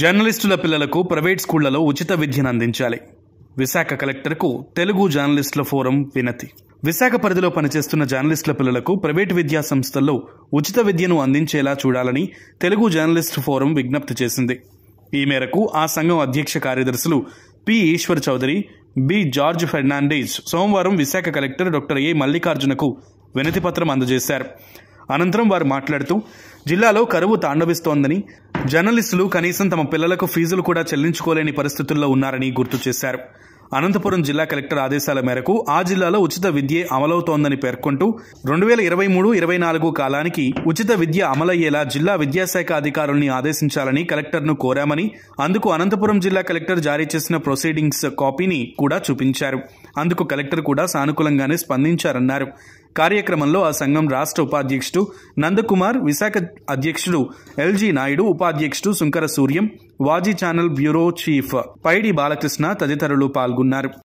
జర్నలిస్టుల పిల్లలకు ప్రైవేట్ స్కూళ్లలో ఉచిత విద్యను అందించాలి విశాఖ కలెక్టర్కు తెలుగు జర్నలిస్టుల ఫోరం వినతి విశాఖ పరిధిలో పనిచేస్తున్న జర్నలిస్టుల పిల్లలకు ప్రైవేటు విద్యా సంస్థల్లో ఉచిత విద్యను అందించేలా చూడాలని తెలుగు జర్నలిస్ట్ ఫోరం విజ్ఞప్తి చేసింది ఈ మేరకు ఆ సంఘం అధ్యక్ష కార్యదర్శులు పి ఈశ్వర్ చౌదరి బి జార్జ్ ఫెర్నాండేజ్ సోమవారం విశాఖ కలెక్టర్ డాక్టర్ ఏ మల్లికార్జునకు పత్రం అందజేశారు అనంతరం వారు మాట్లాడుతూ జిల్లాలో కరువు తాండవిస్తోందని జర్నలిస్టులు కనీసం తమ పిల్లలకు ఫీజులు కూడా చెల్లించుకోలేని పరిస్థితుల్లో ఉన్నారని గుర్తు చేశారు అనంతపురం జిల్లా కలెక్టర్ ఆదేశాల మేరకు ఆ జిల్లాలో ఉచిత విద్య అమలవుతోందని పేర్కొంటూ రెండు వేల ఇరవై మూడు ఇరవై నాలుగు కాలానికి ఉచిత విద్య అమలయ్యేలా జిల్లా విద్యాశాఖ అధికారుల్ని ఆదేశించాలని కలెక్టర్ను కోరామని అందుకు అనంతపురం జిల్లా కలెక్టర్ జారీ చేసిన ప్రొసీడింగ్స్ కాపీని కూడా చూపించారు అందుకు కలెక్టర్ కూడా సానుకూలంగానే స్పందించారన్నారు కార్యక్రమంలో ఆ సంఘం రాష్ట్ర ఉపాధ్యక్షుడు నందకుమార్ విశాఖ అధ్యక్షుడు ఎల్జీ నాయుడు ఉపాధ్యక్షుడు సుంకర సూర్యం వాజీ channel bureau chief Paidi Balakrishna తదితరులు పాల్గొన్నారు